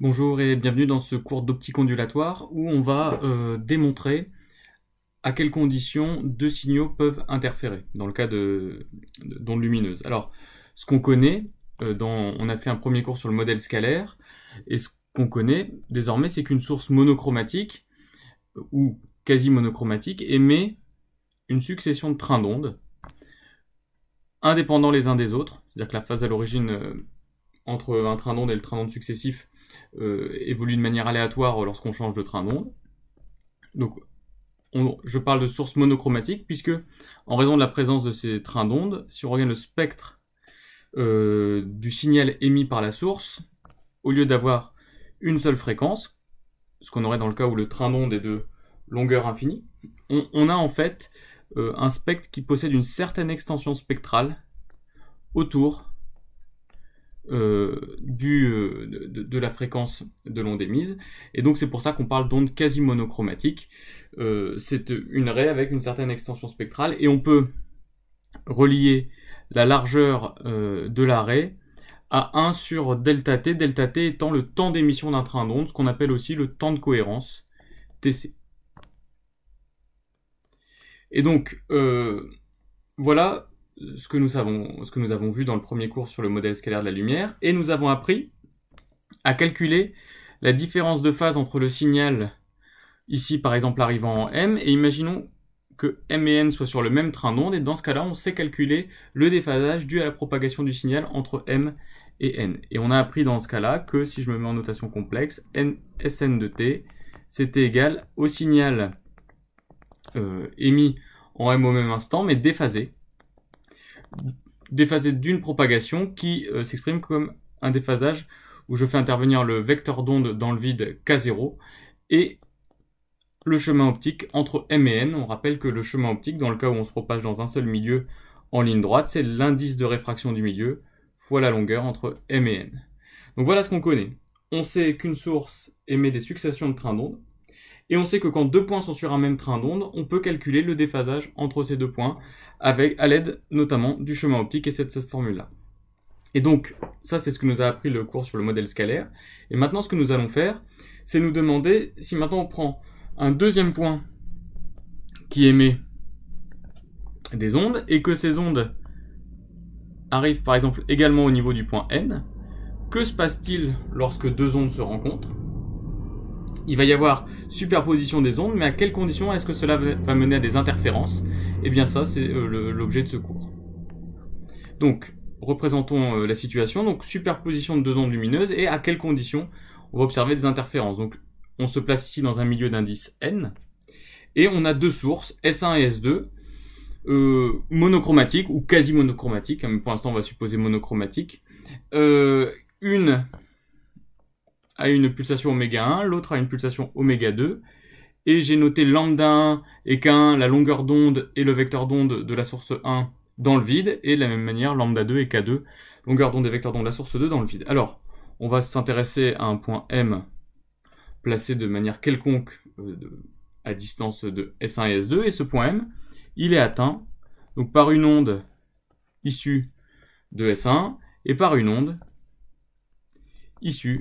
Bonjour et bienvenue dans ce cours d'optique ondulatoire où on va euh, démontrer à quelles conditions deux signaux peuvent interférer dans le cas de, d'ondes lumineuses. Alors, ce qu'on connaît, euh, on a fait un premier cours sur le modèle scalaire, et ce qu'on connaît désormais, c'est qu'une source monochromatique ou quasi monochromatique émet une succession de trains d'ondes indépendants les uns des autres, c'est-à-dire que la phase à l'origine euh, entre un train d'onde et le train d'onde successif euh, évolue de manière aléatoire lorsqu'on change de train d'onde. Donc, je parle de source monochromatique puisque, en raison de la présence de ces trains d'onde, si on regarde le spectre euh, du signal émis par la source, au lieu d'avoir une seule fréquence, ce qu'on aurait dans le cas où le train d'onde est de longueur infinie, on, a en fait euh, un spectre qui possède une certaine extension spectrale autour euh, du, euh, de, la fréquence de l'onde émise. Et donc c'est pour ça qu'on parle d'onde quasi monochromatique. Euh, c'est une raie avec une certaine extension spectrale et on peut relier la largeur de la raie à 1 sur delta t, delta t étant le temps d'émission d'un train d'onde, ce qu'on appelle aussi le temps de cohérence, TC. Et donc, voilà ce que, nous avons, vu dans le premier cours sur le modèle scalaire de la lumière, et nous avons appris à calculer la différence de phase entre le signal, ici par exemple arrivant en M, et imaginons que M et N soient sur le même train d'onde, et dans ce cas-là, on sait calculer le déphasage dû à la propagation du signal entre M et N. Et on a appris dans ce cas-là que si je me mets en notation complexe, N, Sn de T, c'était égal au signal euh, émis en M au même instant, mais déphasé, déphasé d'une propagation qui euh, s'exprime comme un déphasage où je fais intervenir le vecteur d'onde dans le vide K0 et le chemin optique entre M et N. On rappelle que le chemin optique, dans le cas où on se propage dans un seul milieu en ligne droite, c'est l'indice de réfraction du milieu fois la longueur entre M et N. Donc voilà ce qu'on connaît. On sait qu'une source émet des successions de trains d'ondes et on sait que quand deux points sont sur un même train d'onde, on peut calculer le déphasage entre ces deux points avec, à l'aide notamment du chemin optique et cette, cette formule-là. Et donc, ça, c'est ce que nous a appris le cours sur le modèle scalaire. Et maintenant, ce que nous allons faire, c'est nous demander si maintenant on prend un deuxième point qui émet des ondes et que ces ondes arrivent par exemple également au niveau du point N, que se passe-t-il lorsque deux ondes se rencontrent il va y avoir superposition des ondes, mais à quelles conditions est-ce que cela va mener à des interférences Eh bien ça, c'est euh, l'objet de ce cours. Donc, représentons euh, la situation. Donc, superposition de deux ondes lumineuses et à quelles conditions on va observer des interférences. Donc, on se place ici dans un milieu d'indice n, et on a deux sources, S1 et S2, euh, monochromatiques ou quasi monochromatiques, hein, pour l'instant on va supposer monochromatiques. une a une pulsation oméga 1, l'autre a une pulsation oméga 2, et j'ai noté lambda 1 et K1, la longueur d'onde et le vecteur d'onde de la source 1 dans le vide, et de la même manière lambda 2 et K2, longueur d'onde et vecteur d'onde de la source 2 dans le vide. Alors, on va s'intéresser à un point M placé de manière quelconque euh, à distance de S1 et S2, et ce point M, il est atteint donc par une onde issue de S1 et par une onde issue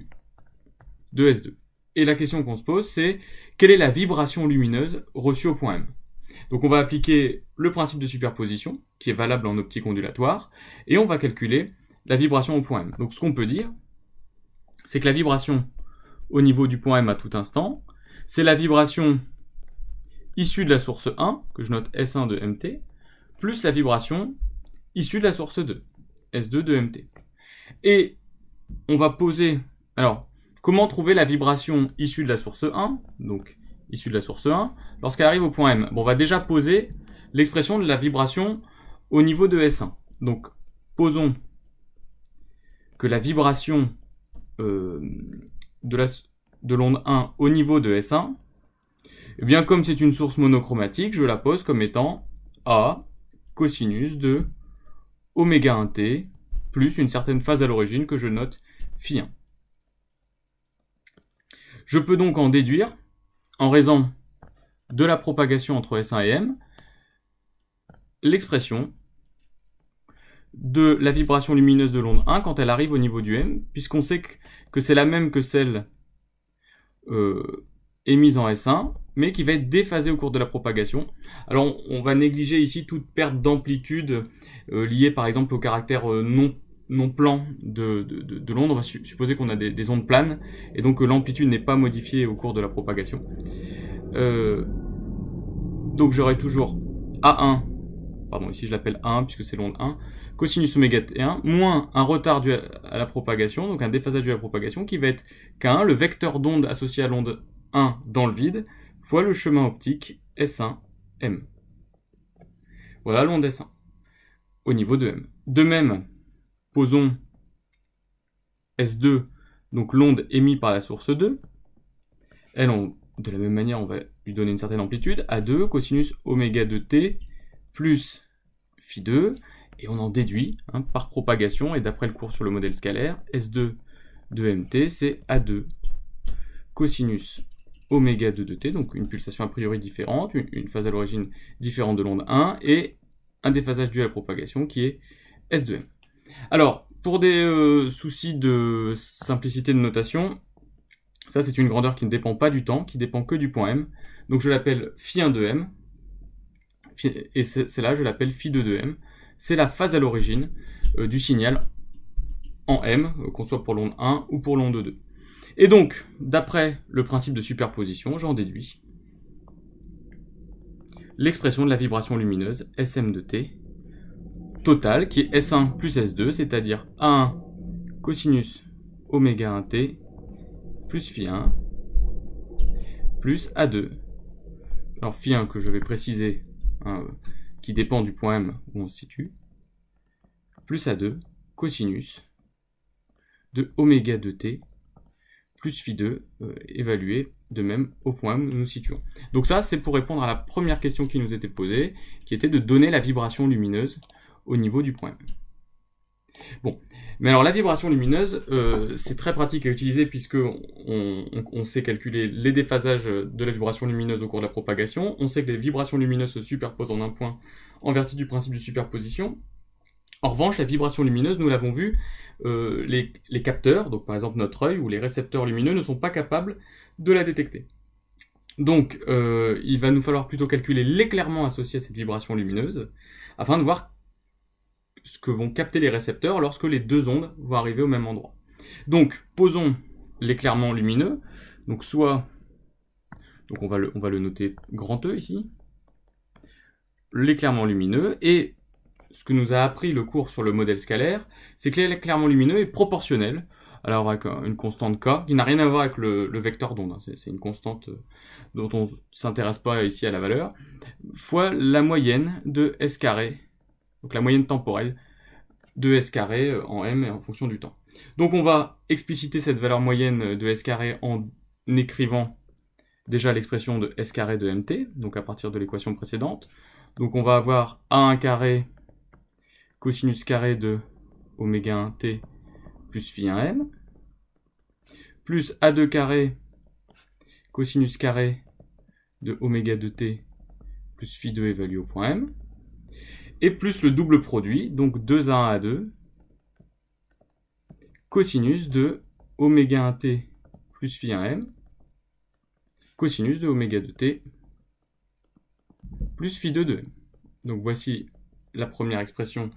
de S2. Et la question qu'on se pose, c'est quelle est la vibration lumineuse reçue au point M Donc on va appliquer le principe de superposition, qui est valable en optique ondulatoire, et on va calculer la vibration au point M. Donc ce qu'on peut dire, c'est que la vibration au niveau du point M à tout instant, c'est la vibration issue de la source 1, que je note S1 de MT, plus la vibration issue de la source 2, S2 de MT. Et on va poser... Alors, Comment trouver la vibration issue de la source 1, donc issue de la source 1, lorsqu'elle arrive au point M On va déjà poser l'expression de la vibration au niveau de S1. Donc, posons que la vibration euh, de l'onde 1 au niveau de S1, eh bien, comme c'est une source monochromatique, je la pose comme étant A cosinus de oméga 1t plus une certaine phase à l'origine que je note phi 1. Je peux donc en déduire, en raison de la propagation entre S1 et M, l'expression de la vibration lumineuse de l'onde 1 quand elle arrive au niveau du M, puisqu'on sait que, c'est la même que celle euh, émise en S1, mais qui va être déphasée au cours de la propagation. Alors on, va négliger ici toute perte d'amplitude euh, liée par exemple au caractère euh, non mon plan de, de, l'onde, on va supposer qu'on a des, ondes planes, et donc que l'amplitude n'est pas modifiée au cours de la propagation. Euh, donc j'aurai toujours A1, pardon, ici je l'appelle A1 puisque c'est l'onde 1, cosinus oméga T1, moins un retard dû à la propagation, donc un déphasage dû à la propagation, qui va être K1, le vecteur d'onde associé à l'onde 1 dans le vide, fois le chemin optique S1M. Voilà l'onde S1, au niveau de M. De même, posons S2, donc l'onde émise par la source 2. Elle, de la même manière, on va lui donner une certaine amplitude, A2, cosinus oméga de t plus phi 2, et on en déduit hein, par propagation, et d'après le cours sur le modèle scalaire, S2 de mt, c'est A2 cosinus oméga 2 de t, donc une pulsation a priori différente, une, une phase à l'origine différente de l'onde 1, et un déphasage dû à la propagation qui est S2m. Alors, pour des euh, soucis de simplicité de notation, ça c'est une grandeur qui ne dépend pas du temps, qui dépend que du point m. Donc je l'appelle phi 1 de m, et c'est là je l'appelle phi 2 de m. C'est la phase à l'origine euh, du signal en m, euh, qu'on soit pour l'onde 1 ou pour l'onde 2. Et donc, d'après le principe de superposition, j'en déduis l'expression de la vibration lumineuse SM de t total qui est S1 plus S2, c'est-à-dire A1 cosinus oméga 1t plus phi 1 plus A2. Alors phi 1 que je vais préciser, hein, qui dépend du point M où on se situe, plus A2 cosinus de oméga 2t plus phi 2 euh, évalué de même au point M où nous nous situons. Donc ça, c'est pour répondre à la première question qui nous était posée, qui était de donner la vibration lumineuse au niveau du point M. E. Bon, mais alors la vibration lumineuse, euh, c'est très pratique à utiliser puisque on, sait calculer les déphasages de la vibration lumineuse au cours de la propagation. On sait que les vibrations lumineuses se superposent en un point en vertu du principe de superposition. En revanche, la vibration lumineuse, nous l'avons vu, euh, les, capteurs, donc par exemple notre œil ou les récepteurs lumineux, ne sont pas capables de la détecter. Donc, euh, il va nous falloir plutôt calculer l'éclairement associé à cette vibration lumineuse, afin de voir ce que vont capter les récepteurs lorsque les deux ondes vont arriver au même endroit. Donc, posons l'éclairement lumineux. Donc, soit, donc on va le, on va le noter grand E ici, l'éclairement lumineux, et ce que nous a appris le cours sur le modèle scalaire, c'est que l'éclairement lumineux est proportionnel, alors avec une constante K, qui n'a rien à voir avec le, vecteur d'onde, hein. c'est une constante euh, dont on s'intéresse pas ici à la valeur, fois la moyenne de S carré donc la moyenne temporelle de S carré euh, en M en fonction du temps. Donc on va expliciter cette valeur moyenne euh, de S carré en écrivant déjà l'expression de S carré de MT, donc à partir de l'équation précédente. Donc on va avoir A1 carré cosinus carré de oméga 1t plus phi 1m, plus A2 carré cosinus carré de oméga 2t plus phi 2 évalué au point m, et plus le double produit, donc 2 à 1 à 2, cosinus de oméga 1t plus phi 1m, cosinus de oméga 2t plus phi 2 2 Donc voici la première expression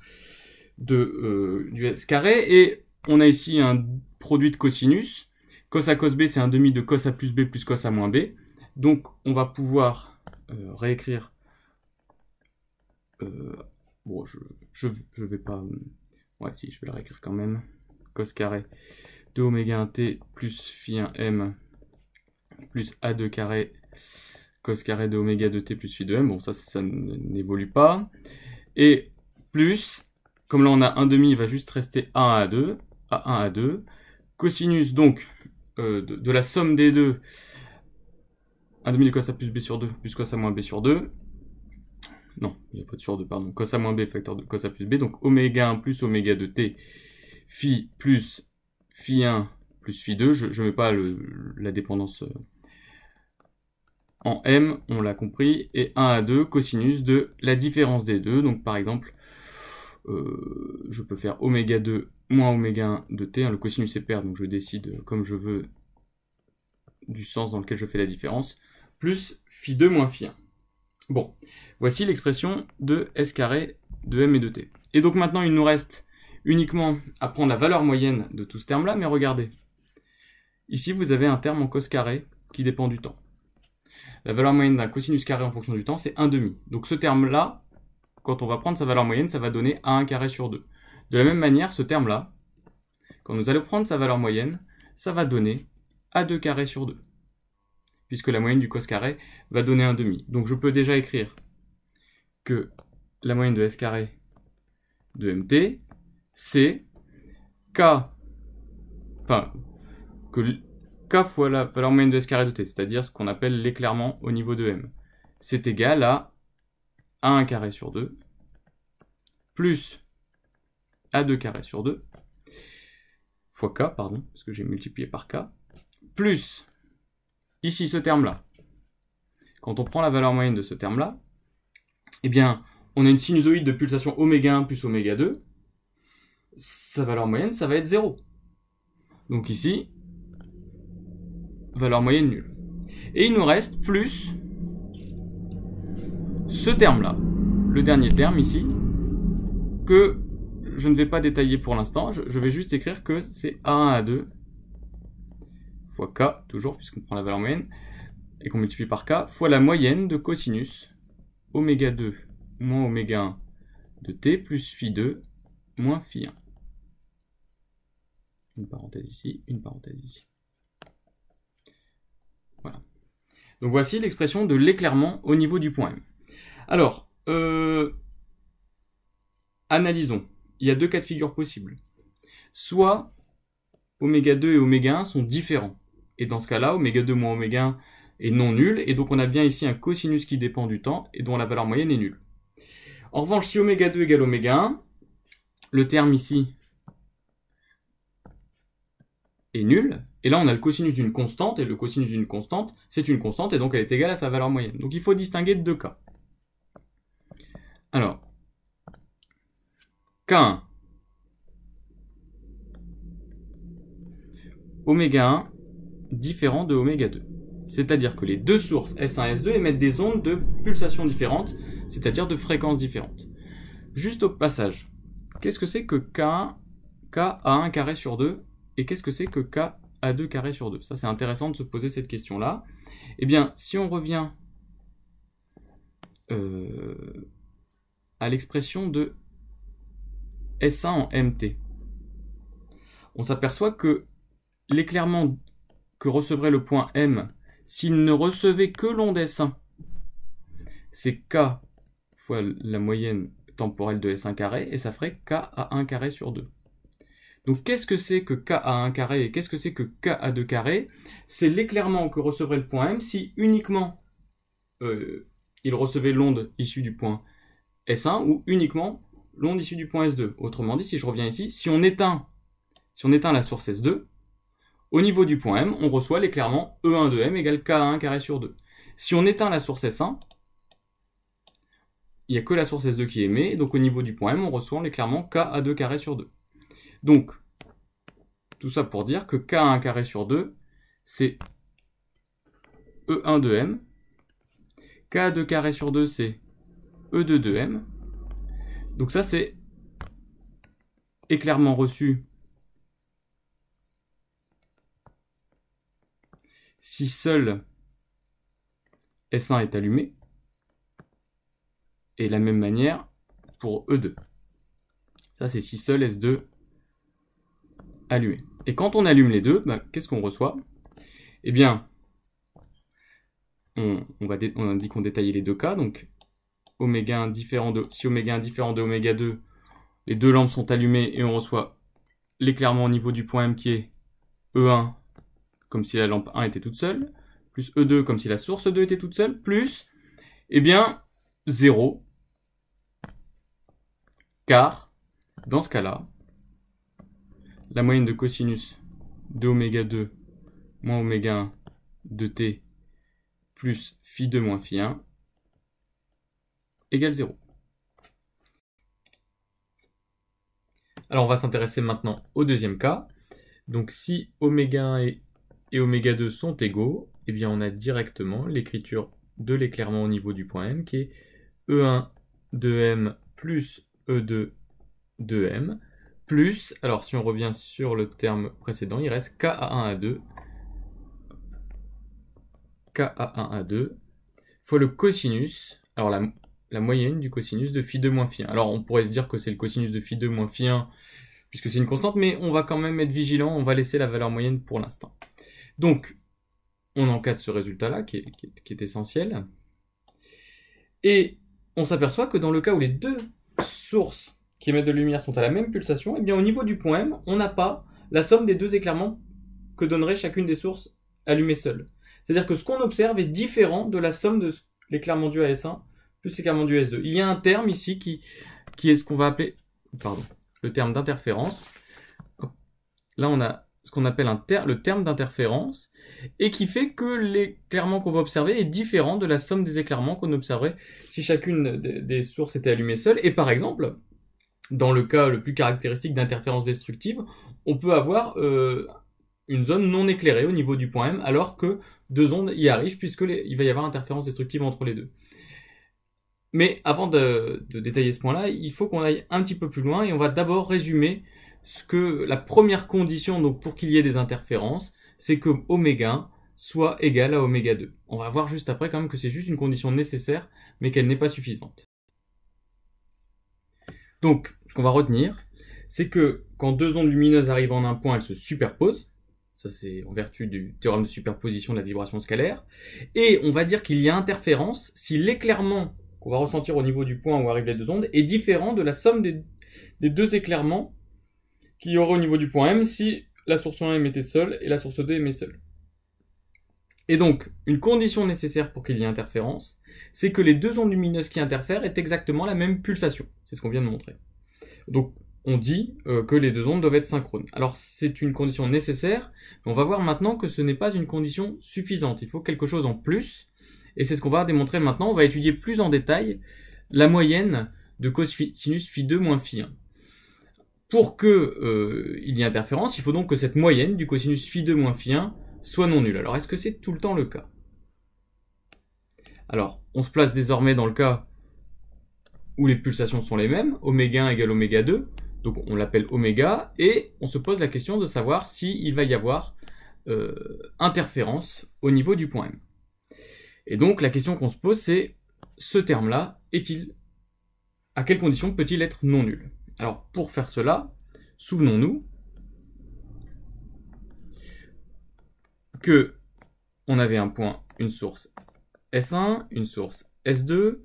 euh, du s carré, et on a ici un produit de cosinus, cos A cos B c'est un demi de cos à plus B plus cos A moins B, donc on va pouvoir euh, réécrire euh, Bon, je, vais pas... Euh, ouais, si, je vais le réécrire quand même. Cos carré de oméga 1t plus phi 1m plus a2 carré cos carré de oméga 2t plus phi 2m. Bon, ça, ça n'évolue pas. Et plus, comme là on a 1 demi, il va juste rester 1 à 2, a 1 à 2. Cosinus, donc, euh, de, la somme des deux, 1 demi de cos plus B sur 2 plus cos moins B sur 2 non, il n'y a pas de sur 2, pardon, cos A moins B facteur de cos A plus B, donc oméga 1 plus oméga 2t, phi plus phi 1 plus phi 2, je ne mets pas la dépendance euh, en m, on l'a compris, et 1 à 2 cosinus de la différence des deux, donc par exemple, euh, je peux faire oméga 2 moins oméga 1 de t, hein, le cosinus est pair, donc je décide comme je veux du sens dans lequel je fais la différence, plus phi 2 moins phi 1. Bon, voici l'expression de S carré de M et de T. Et donc maintenant, il nous reste uniquement à prendre la valeur moyenne de tout ce terme-là, mais regardez. Ici, vous avez un terme en cos carré qui dépend du temps. La valeur moyenne d'un cosinus carré en fonction du temps, c'est 1 demi. Donc ce terme-là, quand on va prendre sa valeur moyenne, ça va donner 1 carré sur 2. De la même manière, ce terme-là, quand nous allons prendre sa valeur moyenne, ça va donner A2 carré sur 2 puisque la moyenne du cos carré va donner un demi. Donc je peux déjà écrire que la moyenne de S carré de MT, c'est K, enfin, que K fois la valeur moyenne de S carré de T, c'est-à-dire ce qu'on appelle l'éclairement au niveau de M. C'est égal à A1 carré sur 2, plus A2 carré sur 2, fois K, pardon, parce que j'ai multiplié par K, plus ici ce terme-là. Quand on prend la valeur moyenne de ce terme-là, eh bien, on a une sinusoïde de pulsation oméga 1 plus oméga 2. Sa valeur moyenne, ça va être 0. Donc ici, valeur moyenne nulle. Et il nous reste plus ce terme-là, le dernier terme ici, que je ne vais pas détailler pour l'instant, je, vais juste écrire que c'est A1, A2 fois k, toujours, puisqu'on prend la valeur moyenne, et qu'on multiplie par k, fois la moyenne de cosinus oméga 2 moins oméga 1 de t plus phi 2 moins phi 1. Une parenthèse ici, une parenthèse ici. Voilà. Donc voici l'expression de l'éclairement au niveau du point M. Alors, euh, analysons. Il y a deux cas de figure possibles. Soit oméga 2 et oméga 1 sont différents. Et dans ce cas-là, oméga 2 moins oméga 1 est non nul, et donc on a bien ici un cosinus qui dépend du temps, et dont la valeur moyenne est nulle. En revanche, si oméga 2 égale oméga 1, le terme ici est nul, et là on a le cosinus d'une constante, et le cosinus d'une constante, c'est une constante, et donc elle est égale à sa valeur moyenne. Donc il faut distinguer deux cas. Alors, K1, oméga 1 différent de oméga 2. C'est-à-dire que les deux sources S1 et S2 émettent des ondes de pulsations différentes, c'est-à-dire de fréquences différentes. Juste au passage, qu'est-ce que c'est que K1, K à 1 carré sur 2 et qu'est-ce que c'est que K à 2 carré sur 2 Ça c'est intéressant de se poser cette question-là. Eh bien, si on revient euh, à l'expression de S1 en MT, on s'aperçoit que l'éclairement que recevrait le point M s'il ne recevait que l'onde S1. c'est K fois la moyenne temporelle de S1 carré, et ça ferait K à 1 carré sur 2. Donc qu'est-ce que c'est que K à 1 carré et qu'est-ce que c'est que K à 2 carré C'est l'éclairement que recevrait le point M si uniquement euh, il recevait l'onde issue du point S1 ou uniquement l'onde issue du point S2. Autrement dit, si je reviens ici, si on éteint, si on éteint la source S2, au niveau du point M, on reçoit l'éclairement E1 de M égale K1 carré sur 2. Si on éteint la source S1, il n'y a que la source S2 qui est émet, donc au niveau du point M, on reçoit l'éclairement K 2 carré sur 2. Donc, tout ça pour dire que K 1 carré sur 2, c'est E1 de M, K 2 carré sur 2, c'est E2 de M, donc ça c'est éclairement reçu si seul S1 est allumé, et la même manière pour E2. Ça, c'est si seul S2 allumé. Et quand on allume les deux, bah, qu'est-ce qu'on reçoit Eh bien, on, indique qu'on détaillait les deux cas, donc oméga 1 différent de, si oméga 1 différent de oméga 2, les deux lampes sont allumées et on reçoit l'éclairement au niveau du point M qui est E1 comme si la lampe 1 était toute seule, plus E2 comme si la source 2 était toute seule, plus, eh bien, 0. Car, dans ce cas-là, la moyenne de cosinus de oméga 2 moins oméga 1 de t plus phi 2 moins phi 1 égale 0. Alors on va s'intéresser maintenant au deuxième cas. Donc si oméga 1 est et oméga 2 sont égaux, et eh bien on a directement l'écriture de l'éclairement au niveau du point M qui est E1 de M plus E2 de M plus, alors si on revient sur le terme précédent, il reste ka 1 à 2 ka 1 à 2 fois le cosinus, alors la, la moyenne du cosinus de phi 2 moins phi 1. Alors on pourrait se dire que c'est le cosinus de phi 2 moins phi 1 puisque c'est une constante, mais on va quand même être vigilant, on va laisser la valeur moyenne pour l'instant. Donc, on encadre ce résultat-là qui, est, essentiel. Et on s'aperçoit que dans le cas où les deux sources qui émettent de lumière sont à la même pulsation, et eh bien au niveau du point M, on n'a pas la somme des deux éclairements que donnerait chacune des sources allumées seules. C'est-à-dire que ce qu'on observe est différent de la somme de l'éclairement du AS1 plus l'éclairement du s 2 Il y a un terme ici qui, qui est ce qu'on va appeler pardon, le terme d'interférence. Là, on a ce qu'on appelle le terme d'interférence, et qui fait que l'éclairement qu'on va observer est différent de la somme des éclairements qu'on observerait si chacune des sources était allumée seule. Et par exemple, dans le cas le plus caractéristique d'interférence destructive, on peut avoir euh, une zone non éclairée au niveau du point M, alors que deux ondes y arrivent, puisqu'il va y avoir interférence destructive entre les deux. Mais avant de, de détailler ce point-là, il faut qu'on aille un petit peu plus loin, et on va d'abord résumer ce que la première condition donc pour qu'il y ait des interférences, c'est que oméga soit égal à oméga 2. On va voir juste après quand même que c'est juste une condition nécessaire, mais qu'elle n'est pas suffisante. Donc, ce qu'on va retenir, c'est que quand deux ondes lumineuses arrivent en un point, elles se superposent. Ça, c'est en vertu du théorème de superposition de la vibration scalaire. Et on va dire qu'il y a interférence si l'éclairement qu'on va ressentir au niveau du point où arrivent les deux ondes est différent de la somme des, des deux éclairements qui aurait au niveau du point M si la source 1 émettait seule et la source 2 émet seule. Et donc, une condition nécessaire pour qu'il y ait interférence, c'est que les deux ondes lumineuses qui interfèrent aient exactement la même pulsation. C'est ce qu'on vient de montrer. Donc, on dit euh, que les deux ondes doivent être synchrones. Alors, c'est une condition nécessaire, mais on va voir maintenant que ce n'est pas une condition suffisante. Il faut quelque chose en plus, et c'est ce qu'on va démontrer maintenant. On va étudier plus en détail la moyenne de cosinus phi 2 moins phi 1. Pour que euh, il y ait interférence, il faut donc que cette moyenne du cosinus phi2 moins phi1 soit non nulle. Alors est-ce que c'est tout le temps le cas Alors, on se place désormais dans le cas où les pulsations sont les mêmes, oméga 1 égale ω 2, donc on l'appelle oméga, et on se pose la question de savoir s'il va y avoir euh, interférence au niveau du point M. Et donc la question qu'on se pose c'est, ce terme-là est-il, à quelles conditions peut-il être non nul alors pour faire cela, souvenons-nous que on avait un point, une source S1, une source S2,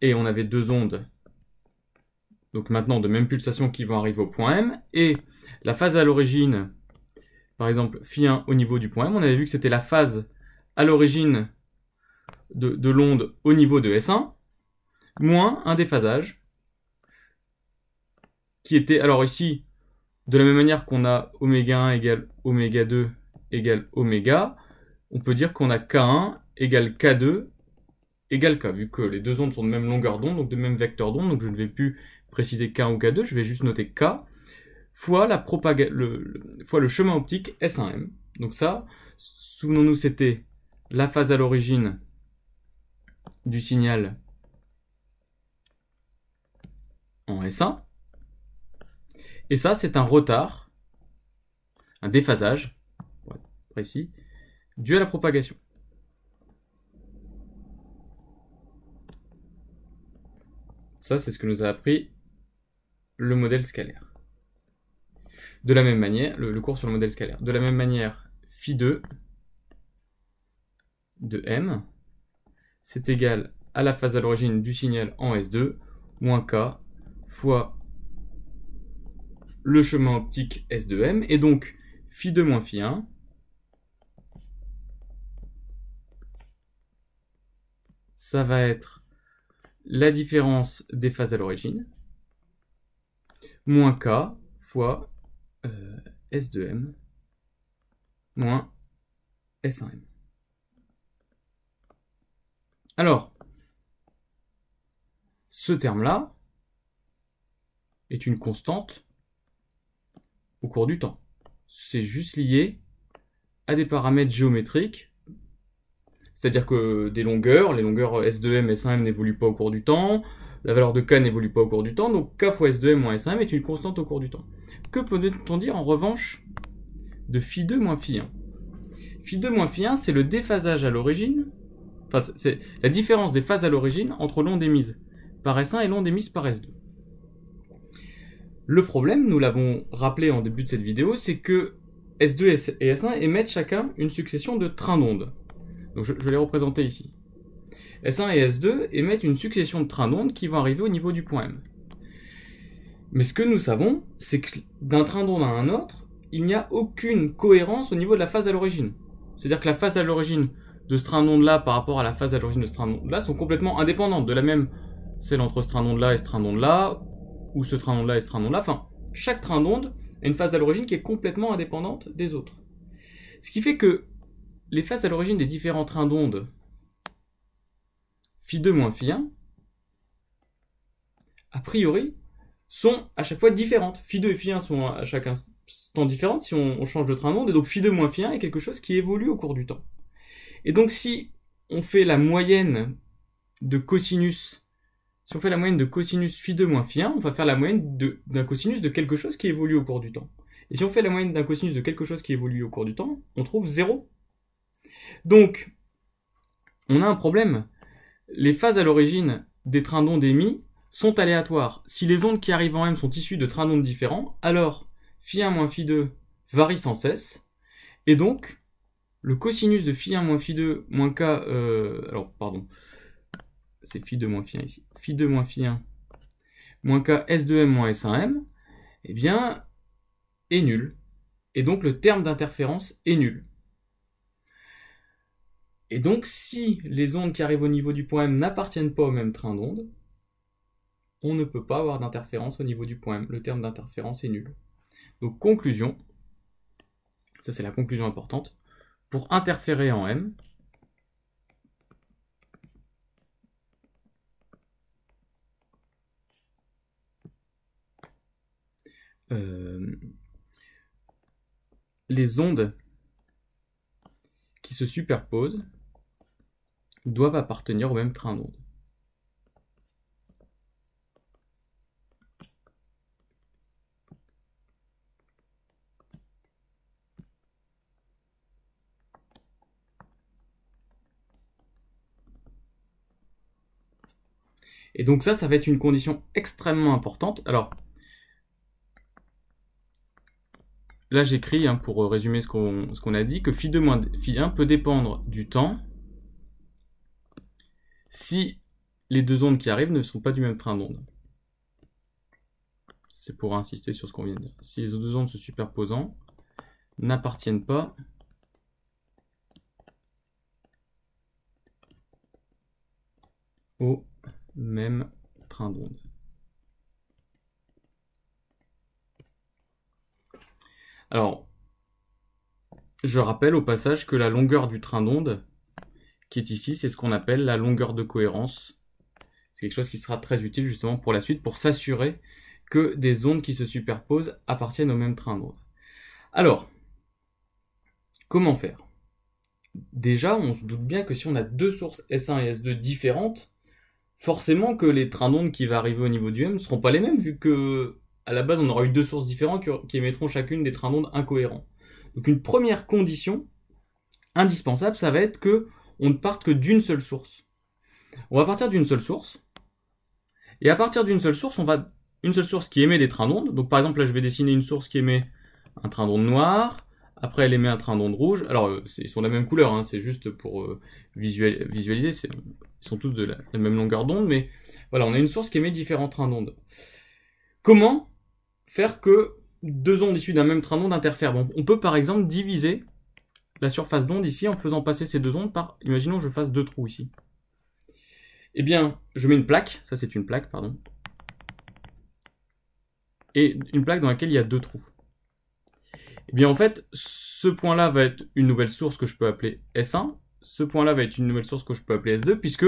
et on avait deux ondes, donc maintenant de même pulsation qui vont arriver au point M, et la phase à l'origine, par exemple phi 1 au niveau du point M, on avait vu que c'était la phase à l'origine de, de l'onde au niveau de S1, moins un déphasage, qui était, alors ici, de la même manière qu'on a oméga 1 égale oméga 2 égale oméga, on peut dire qu'on a K1 égale K2 égale K, vu que les deux ondes sont de même longueur d'onde, donc de même vecteur d'onde, donc je ne vais plus préciser K1 ou K2, je vais juste noter K, fois, la le, fois le chemin optique S1M. Donc ça, souvenons-nous, c'était la phase à l'origine du signal en S1, et ça, c'est un retard, un déphasage, précis, dû à la propagation. Ça, c'est ce que nous a appris le modèle scalaire. De la même manière, le, cours sur le modèle scalaire. De la même manière, phi 2 de m, c'est égal à la phase à l'origine du signal en S2, moins k, fois le chemin optique S de M, et donc phi 2 moins phi 1 ça va être la différence des phases à l'origine, moins k fois euh, S de m moins S1m. Alors, ce terme-là est une constante au cours du temps. C'est juste lié à des paramètres géométriques, c'est-à-dire que des longueurs, les longueurs S2M, S1M n'évoluent pas au cours du temps, la valeur de K n'évolue pas au cours du temps, donc K fois S2M moins S1M est une constante au cours du temps. Que peut-on dire en revanche de Phi2 moins Phi1 Phi2 moins Phi1, c'est le déphasage à l'origine, enfin c'est la différence des phases à l'origine entre l'onde émise par S1 et l'onde émise par S2. Le problème, nous l'avons rappelé en début de cette vidéo, c'est que S2 et S1 émettent chacun une succession de trains d'ondes. Donc je, vais les représenter ici. S1 et S2 émettent une succession de trains d'ondes qui vont arriver au niveau du point M. Mais ce que nous savons, c'est que d'un train d'onde à un autre, il n'y a aucune cohérence au niveau de la phase à l'origine. C'est-à-dire que la phase à l'origine de ce train d'onde-là par rapport à la phase à l'origine de ce train d'onde-là sont complètement indépendantes. De la même, celle entre ce train d'onde-là et ce train d'onde-là, ou ce train d'onde-là et ce train d'onde-là. Enfin, chaque train d'onde a une phase à l'origine qui est complètement indépendante des autres. Ce qui fait que les phases à l'origine des différents trains d'onde phi2 moins phi1, a priori, sont à chaque fois différentes. Phi2 et phi1 sont à chaque instant différentes si on, change de train d'onde, et donc phi2 moins phi1 est quelque chose qui évolue au cours du temps. Et donc si on fait la moyenne de cosinus si on fait la moyenne de cosinus phi2 moins phi1, on va faire la moyenne d'un cosinus de quelque chose qui évolue au cours du temps. Et si on fait la moyenne d'un cosinus de quelque chose qui évolue au cours du temps, on trouve 0. Donc, on a un problème. Les phases à l'origine des trains d'ondes émis sont aléatoires. Si les ondes qui arrivent en M sont issues de trains d'ondes différents, alors phi1 moins phi2 varie sans cesse. Et donc, le cosinus de phi1 moins phi2 moins k, euh, alors pardon, c'est phi 2 moins phi 1 ici, phi 2 moins phi 1, moins k S2m moins S1m, eh bien, est nul. Et donc le terme d'interférence est nul. Et donc si les ondes qui arrivent au niveau du point M n'appartiennent pas au même train d'onde, on ne peut pas avoir d'interférence au niveau du point M. Le terme d'interférence est nul. Donc conclusion, ça c'est la conclusion importante, pour interférer en M, Euh, les ondes qui se superposent doivent appartenir au même train d'onde. Et donc ça, ça va être une condition extrêmement importante. Alors, là j'écris, hein, pour euh, résumer ce qu'on a dit, que phi 2 moins phi 1 peut dépendre du temps si les deux ondes qui arrivent ne sont pas du même train d'onde. C'est pour insister sur ce qu'on vient de dire. Si les deux ondes se superposant n'appartiennent pas au même train d'onde. Alors, je rappelle au passage que la longueur du train d'onde, qui est ici, c'est ce qu'on appelle la longueur de cohérence. C'est quelque chose qui sera très utile justement pour la suite, pour s'assurer que des ondes qui se superposent appartiennent au même train d'onde. Alors, comment faire Déjà, on se doute bien que si on a deux sources S1 et S2 différentes, forcément que les trains d'onde qui vont arriver au niveau du M ne seront pas les mêmes, vu que à la base, on aura eu deux sources différentes qui émettront chacune des trains d'ondes incohérents. Donc une première condition indispensable, ça va être que on ne parte que d'une seule source. On va partir d'une seule source, et à partir d'une seule source, on va une seule source qui émet des trains d'ondes. Donc par exemple, là, je vais dessiner une source qui émet un train d'onde noir. Après, elle émet un train d'onde rouge. Alors, euh, ils sont de la même couleur, hein, c'est juste pour euh, visualiser. Ils sont tous de la, la même longueur d'onde, mais voilà, on a une source qui émet différents trains d'ondes. Comment faire que deux ondes issues d'un même train d'onde interfèrent. on peut par exemple diviser la surface d'onde ici en faisant passer ces deux ondes par, imaginons que je fasse deux trous ici. Eh bien, je mets une plaque, ça c'est une plaque, pardon, et une plaque dans laquelle il y a deux trous. Eh bien en fait, ce point-là va être une nouvelle source que je peux appeler S1, ce point-là va être une nouvelle source que je peux appeler S2, puisque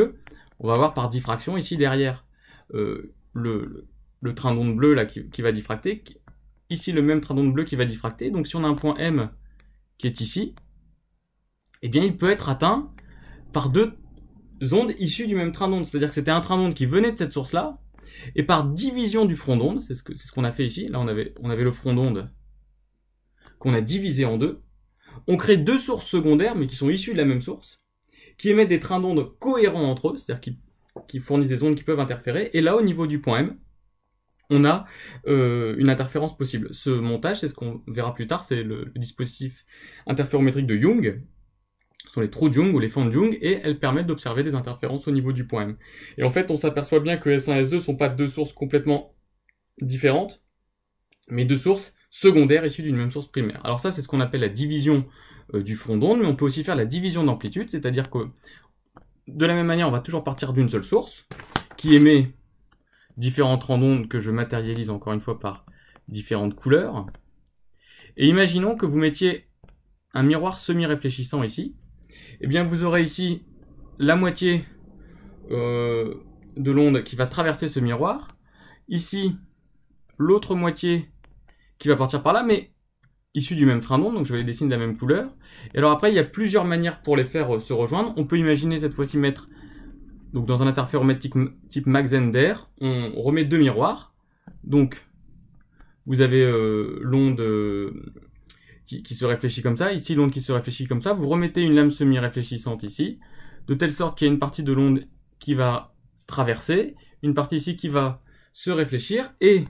on va avoir par diffraction ici derrière euh, le, le train d'onde bleu là, qui, va diffracter. Ici, le même train d'onde bleu qui va diffracter. Donc si on a un point M qui est ici, eh bien il peut être atteint par deux ondes issues du même train d'onde. C'est-à-dire que c'était un train d'onde qui venait de cette source-là, et par division du front d'onde, c'est ce qu'on ce qu'on a fait ici, là on avait, on avait le front d'onde qu'on a divisé en deux, on crée deux sources secondaires, mais qui sont issues de la même source, qui émettent des trains d'onde cohérents entre eux, c'est-à-dire qui, qui, fournissent des ondes qui peuvent interférer, et là au niveau du point M, on a euh, une interférence possible. Ce montage, c'est ce qu'on verra plus tard, c'est le, dispositif interférométrique de Young, ce sont les trous de Jung ou les fentes de Young, et elles permettent d'observer des interférences au niveau du point M. Et en fait, on s'aperçoit bien que S1 et S2 ne sont pas deux sources complètement différentes, mais deux sources secondaires issues d'une même source primaire. Alors ça, c'est ce qu'on appelle la division euh, du front d'onde, mais on peut aussi faire la division d'amplitude, c'est-à-dire que de la même manière, on va toujours partir d'une seule source, qui émet différents rangs d'ondes que je matérialise encore une fois par différentes couleurs. Et imaginons que vous mettiez un miroir semi-réfléchissant ici. Eh bien, vous aurez ici la moitié euh, de l'onde qui va traverser ce miroir. Ici, l'autre moitié qui va partir par là, mais issue du même train d'onde, donc je vais les dessiner de la même couleur. Et alors après, il y a plusieurs manières pour les faire euh, se rejoindre. On peut imaginer cette fois-ci mettre donc dans un interféromètre type, mach Maxender, on remet deux miroirs. Donc vous avez euh, l'onde euh, qui, se réfléchit comme ça, ici l'onde qui se réfléchit comme ça, vous remettez une lame semi-réfléchissante ici, de telle sorte qu'il y a une partie de l'onde qui va traverser, une partie ici qui va se réfléchir, et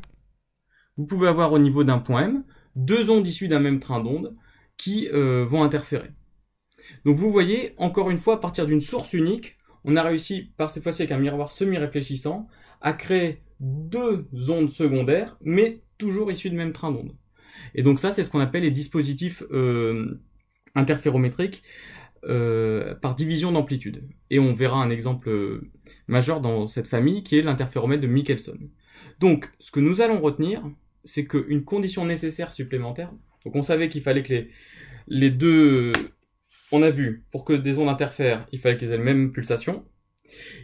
vous pouvez avoir au niveau d'un point M deux ondes issues d'un même train d'onde qui euh, vont interférer. Donc vous voyez, encore une fois, à partir d'une source unique, on a réussi, par cette fois-ci avec un miroir semi-réfléchissant, à créer deux ondes secondaires, mais toujours issues du même train d'onde. Et donc ça, c'est ce qu'on appelle les dispositifs euh, interférométriques euh, par division d'amplitude. Et on verra un exemple euh, majeur dans cette famille, qui est l'interféromètre de Michelson. Donc, ce que nous allons retenir, c'est qu'une condition nécessaire supplémentaire, donc on savait qu'il fallait que les, les deux on a vu, pour que des ondes interfèrent, il fallait qu'elles aient la même pulsation.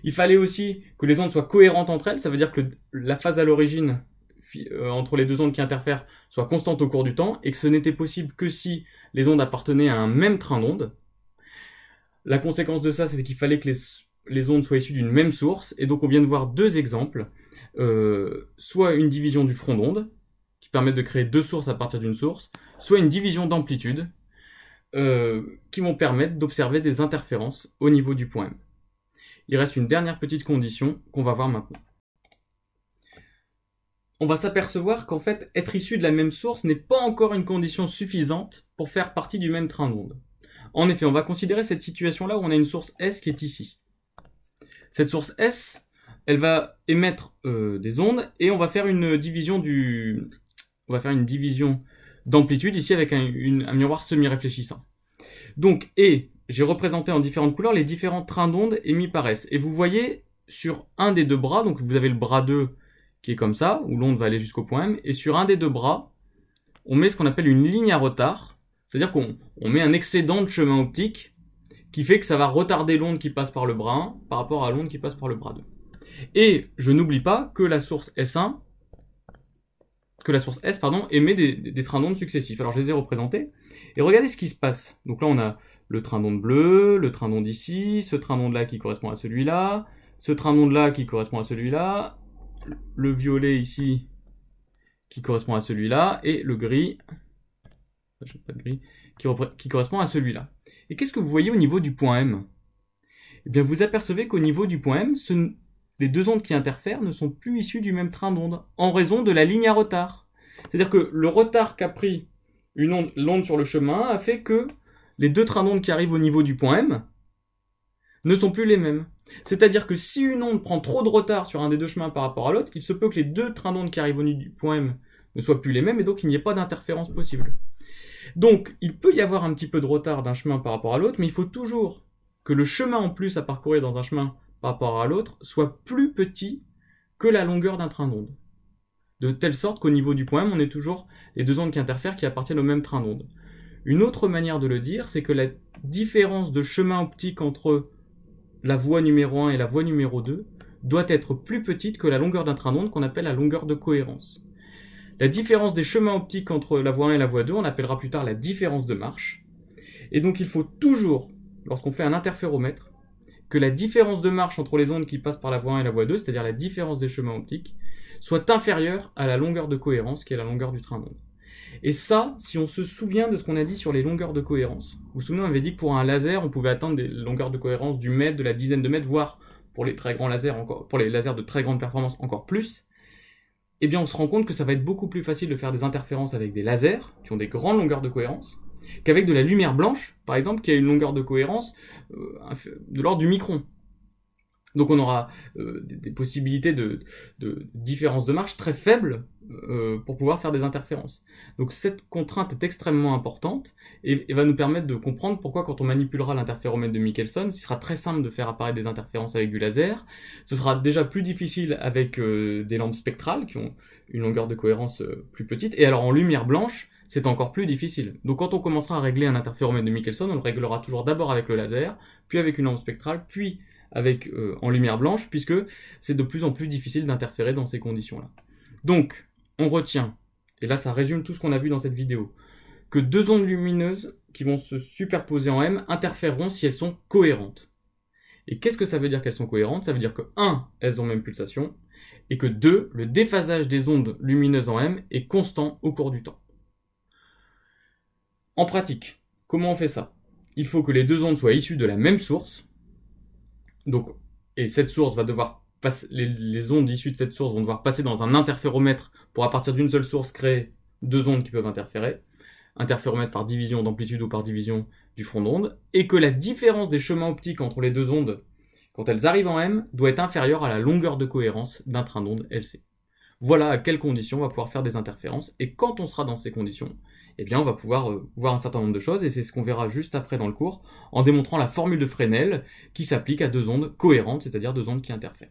Il fallait aussi que les ondes soient cohérentes entre elles, ça veut dire que la phase à l'origine euh, entre les deux ondes qui interfèrent soit constante au cours du temps, et que ce n'était possible que si les ondes appartenaient à un même train d'ondes. La conséquence de ça, c'est qu'il fallait que les, ondes soient issues d'une même source, et donc on vient de voir deux exemples, euh, soit une division du front d'onde, qui permet de créer deux sources à partir d'une source, soit une division d'amplitude, euh, qui vont permettre d'observer des interférences au niveau du point M. Il reste une dernière petite condition qu'on va voir maintenant. On va s'apercevoir qu'en fait, être issu de la même source n'est pas encore une condition suffisante pour faire partie du même train d'onde. En effet, on va considérer cette situation-là où on a une source S qui est ici. Cette source S, elle va émettre euh, des ondes et on va faire une division du, on va faire une division d'amplitude ici avec un, miroir semi-réfléchissant. Donc, et j'ai représenté en différentes couleurs les différents trains d'ondes émis par S. Et vous voyez sur un des deux bras, donc vous avez le bras 2 qui est comme ça, où l'onde va aller jusqu'au point M, et sur un des deux bras, on met ce qu'on appelle une ligne à retard, c'est-à-dire qu'on met un excédent de chemin optique qui fait que ça va retarder l'onde qui passe par le bras 1 par rapport à l'onde qui passe par le bras 2. Et je n'oublie pas que la source S1, que la source S pardon, émet des, trains d'ondes successifs. Alors je les ai représentés. Et regardez ce qui se passe. Donc là, on a le train d'onde bleu, le train d'onde ici, ce train d'onde là qui correspond à celui-là, ce train d'onde là qui correspond à celui-là, le violet ici qui correspond à celui-là, et le gris, pas gris qui, qui correspond à celui-là. Et qu'est-ce que vous voyez au niveau du point M Eh bien, vous apercevez qu'au niveau du point M, ce, les deux ondes qui interfèrent ne sont plus issues du même train d'onde, en raison de la ligne à retard. C'est-à-dire que le retard qu'a pris une onde, l'onde sur le chemin a fait que les deux trains d'onde qui arrivent au niveau du point M ne sont plus les mêmes. C'est-à-dire que si une onde prend trop de retard sur un des deux chemins par rapport à l'autre, il se peut que les deux trains d'onde qui arrivent au niveau du point M ne soient plus les mêmes et donc il n'y ait pas d'interférence possible. Donc il peut y avoir un petit peu de retard d'un chemin par rapport à l'autre, mais il faut toujours que le chemin en plus à parcourir dans un chemin par rapport à l'autre soit plus petit que la longueur d'un train d'onde. De telle sorte qu'au niveau du point M, on est toujours les deux ondes qui interfèrent qui appartiennent au même train d'onde. Une autre manière de le dire, c'est que la différence de chemin optique entre la voie numéro 1 et la voie numéro 2 doit être plus petite que la longueur d'un train d'onde qu'on appelle la longueur de cohérence. La différence des chemins optiques entre la voie 1 et la voie 2, on appellera plus tard la différence de marche. Et donc il faut toujours, lorsqu'on fait un interféromètre, que la différence de marche entre les ondes qui passent par la voie 1 et la voie 2, c'est-à-dire la différence des chemins optiques, soit inférieure à la longueur de cohérence qui est la longueur du train d'onde. Et ça, si on se souvient de ce qu'on a dit sur les longueurs de cohérence, vous vous souvenez, on avait dit que pour un laser, on pouvait atteindre des longueurs de cohérence du mètre, de la dizaine de mètres, voire pour les très grands lasers pour les lasers de très grande performance encore plus. Eh bien, on se rend compte que ça va être beaucoup plus facile de faire des interférences avec des lasers qui ont des grandes longueurs de cohérence qu'avec de la lumière blanche, par exemple, qui a une longueur de cohérence euh, de l'ordre du micron. Donc on aura euh, des, possibilités de, différence de marche très faibles euh, pour pouvoir faire des interférences. Donc cette contrainte est extrêmement importante et, va nous permettre de comprendre pourquoi quand on manipulera l'interféromètre de Michelson, il sera très simple de faire apparaître des interférences avec du laser. Ce sera déjà plus difficile avec des lampes spectrales qui ont une longueur de cohérence plus petite. Et alors en lumière blanche, c'est encore plus difficile. Donc quand on commencera à régler un interféromètre de Michelson, on le réglera toujours d'abord avec le laser, puis avec une lampe spectrale, puis avec euh, en lumière blanche, puisque c'est de plus en plus difficile d'interférer dans ces conditions-là. Donc, on retient, et là ça résume tout ce qu'on a vu dans cette vidéo, que deux ondes lumineuses qui vont se superposer en M interféreront si elles sont cohérentes. Et qu'est-ce que ça veut dire qu'elles sont cohérentes Ça veut dire que 1, elles ont même pulsation, et que 2, le déphasage des ondes lumineuses en M est constant au cours du temps. En pratique, comment on fait ça Il faut que les deux ondes soient issues de la même source. Donc, et cette source va devoir passer, les, les ondes issues de cette source vont devoir passer dans un interféromètre pour à partir d'une seule source créer deux ondes qui peuvent interférer. Interféromètre par division d'amplitude ou par division du front d'onde. Et que la différence des chemins optiques entre les deux ondes quand elles arrivent en M, doit être inférieure à la longueur de cohérence d'un train d'onde LC. Voilà à quelles conditions on va pouvoir faire des interférences, et quand on sera dans ces conditions, eh bien on va pouvoir euh, voir un certain nombre de choses, et c'est ce qu'on verra juste après dans le cours, en démontrant la formule de Fresnel qui s'applique à deux ondes cohérentes, c'est-à-dire deux ondes qui interfèrent.